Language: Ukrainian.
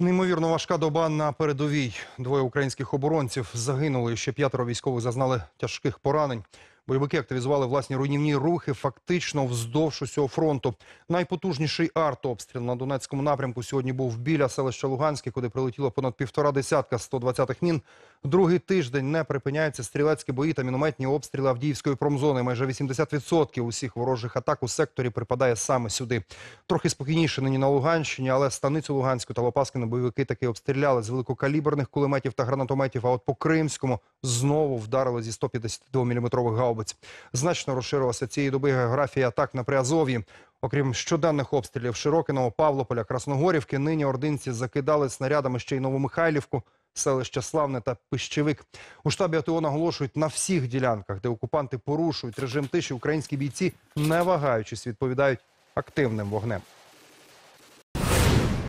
Неймовірно важка доба на передовій. Двоє українських оборонців загинули. Ще п'ятеро військових зазнали тяжких поранень. Бойовики активізували власні руйнівні рухи фактично вздовж усього фронту. Найпотужніший артобстріл на Донецькому напрямку сьогодні був біля селища Луганське, куди прилетіло понад півтора десятка 120-х мін. Другий тиждень не припиняються стрілецькі бої та мінометні обстріли Авдіївської промзони. Майже 80% усіх ворожих атак у секторі припадає саме сюди. Трохи спокійніше нині на Луганщині, але станицю Луганську та Лопаскину бойовики таки обстріляли з великокаліберних кулеметів та гранатометів. А от по Кримському знову вдарили зі 152-мм гаубиць. Значно розширилася цієї доби географія атак на Приазов'ї. Окрім щоденних обстрілів Широкиного, Павлополя, Красногорівки, нині ординці закидали снарядами ще й Новомихайлівку селища Славне та Пищевик. У штабі АТО наголошують на всіх ділянках, де окупанти порушують режим тиші, українські бійці, не вагаючись, відповідають активним вогнем.